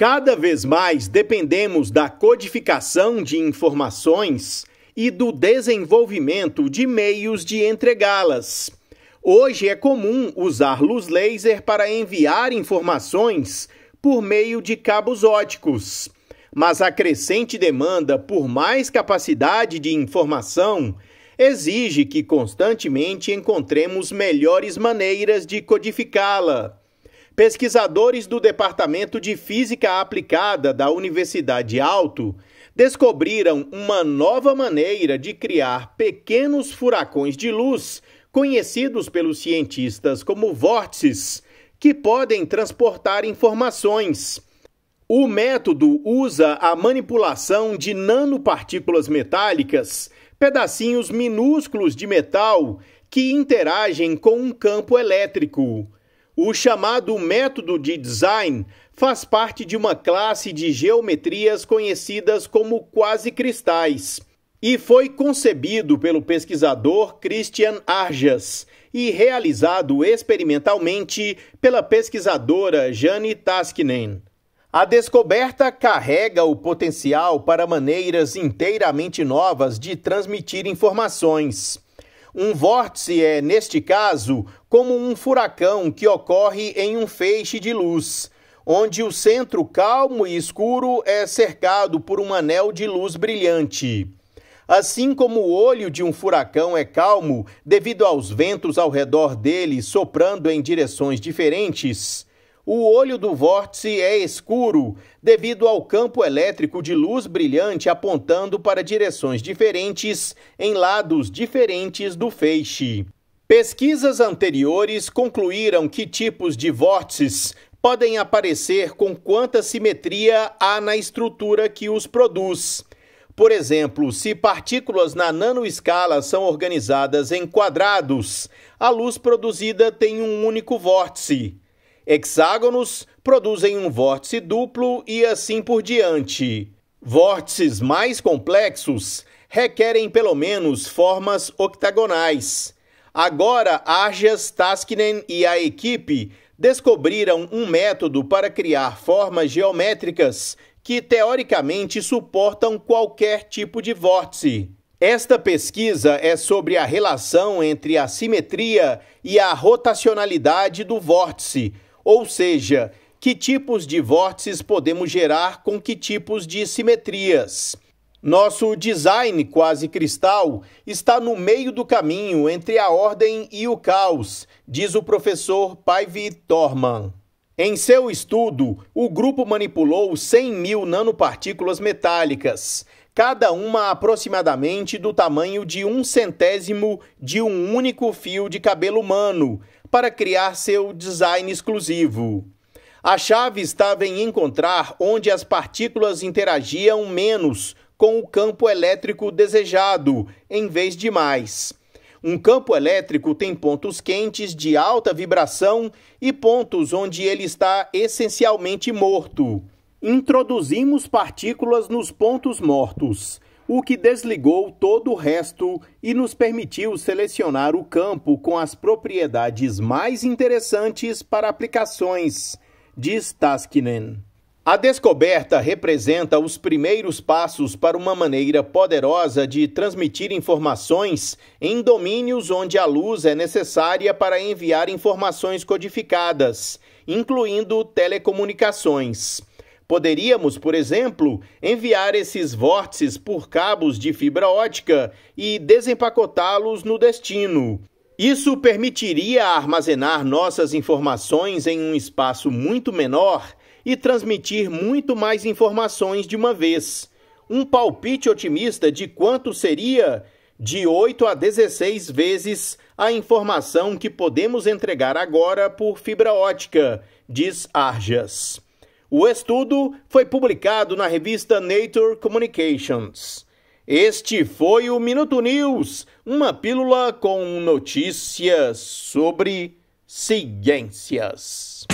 Cada vez mais dependemos da codificação de informações e do desenvolvimento de meios de entregá-las. Hoje é comum usar luz laser para enviar informações por meio de cabos óticos, mas a crescente demanda por mais capacidade de informação exige que constantemente encontremos melhores maneiras de codificá-la pesquisadores do Departamento de Física Aplicada da Universidade Alto descobriram uma nova maneira de criar pequenos furacões de luz, conhecidos pelos cientistas como vórtices, que podem transportar informações. O método usa a manipulação de nanopartículas metálicas, pedacinhos minúsculos de metal que interagem com um campo elétrico. O chamado método de design faz parte de uma classe de geometrias conhecidas como quase cristais e foi concebido pelo pesquisador Christian Arjas e realizado experimentalmente pela pesquisadora Jane Taskinen. A descoberta carrega o potencial para maneiras inteiramente novas de transmitir informações. Um vórtice é, neste caso, como um furacão que ocorre em um feixe de luz, onde o centro calmo e escuro é cercado por um anel de luz brilhante. Assim como o olho de um furacão é calmo devido aos ventos ao redor dele soprando em direções diferentes, o olho do vórtice é escuro devido ao campo elétrico de luz brilhante apontando para direções diferentes em lados diferentes do feixe. Pesquisas anteriores concluíram que tipos de vórtices podem aparecer com quanta simetria há na estrutura que os produz. Por exemplo, se partículas na nanoescala são organizadas em quadrados, a luz produzida tem um único vórtice. Hexágonos produzem um vórtice duplo e assim por diante. Vórtices mais complexos requerem pelo menos formas octagonais. Agora, Arjas Taskinen e a equipe descobriram um método para criar formas geométricas que teoricamente suportam qualquer tipo de vórtice. Esta pesquisa é sobre a relação entre a simetria e a rotacionalidade do vórtice, ou seja, que tipos de vórtices podemos gerar com que tipos de simetrias. Nosso design quase cristal está no meio do caminho entre a ordem e o caos, diz o professor Paivi Torman. Em seu estudo, o grupo manipulou 100 mil nanopartículas metálicas, cada uma aproximadamente do tamanho de um centésimo de um único fio de cabelo humano, para criar seu design exclusivo. A chave estava em encontrar onde as partículas interagiam menos com o campo elétrico desejado, em vez de mais. Um campo elétrico tem pontos quentes de alta vibração e pontos onde ele está essencialmente morto. Introduzimos partículas nos pontos mortos, o que desligou todo o resto e nos permitiu selecionar o campo com as propriedades mais interessantes para aplicações, diz Taskinen. A descoberta representa os primeiros passos para uma maneira poderosa de transmitir informações em domínios onde a luz é necessária para enviar informações codificadas, incluindo telecomunicações. Poderíamos, por exemplo, enviar esses vórtices por cabos de fibra ótica e desempacotá-los no destino. Isso permitiria armazenar nossas informações em um espaço muito menor e transmitir muito mais informações de uma vez. Um palpite otimista de quanto seria de 8 a 16 vezes a informação que podemos entregar agora por fibra ótica, diz Arjas. O estudo foi publicado na revista Nature Communications. Este foi o Minuto News, uma pílula com notícias sobre ciências.